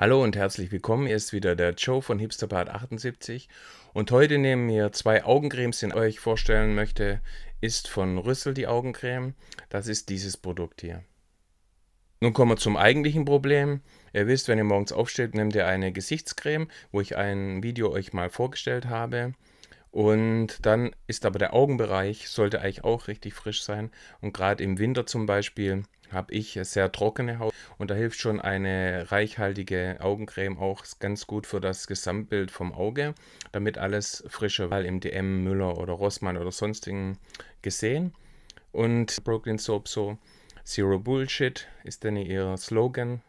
Hallo und herzlich willkommen. Hier ist wieder der Joe von Hipsterpart78 und heute nehmen wir zwei Augencremes, die ich euch vorstellen möchte, ist von Rüssel die Augencreme. Das ist dieses Produkt hier. Nun kommen wir zum eigentlichen Problem. Ihr wisst, wenn ihr morgens aufsteht, nehmt ihr eine Gesichtscreme, wo ich ein Video euch mal vorgestellt habe. Und dann ist aber der Augenbereich, sollte eigentlich auch richtig frisch sein. Und gerade im Winter zum Beispiel habe ich sehr trockene Haut und da hilft schon eine reichhaltige Augencreme auch ganz gut für das Gesamtbild vom Auge, damit alles frische, weil im DM Müller oder Rossmann oder sonstigen gesehen. Und Brooklyn Soap so Zero Bullshit ist dann ihr Slogan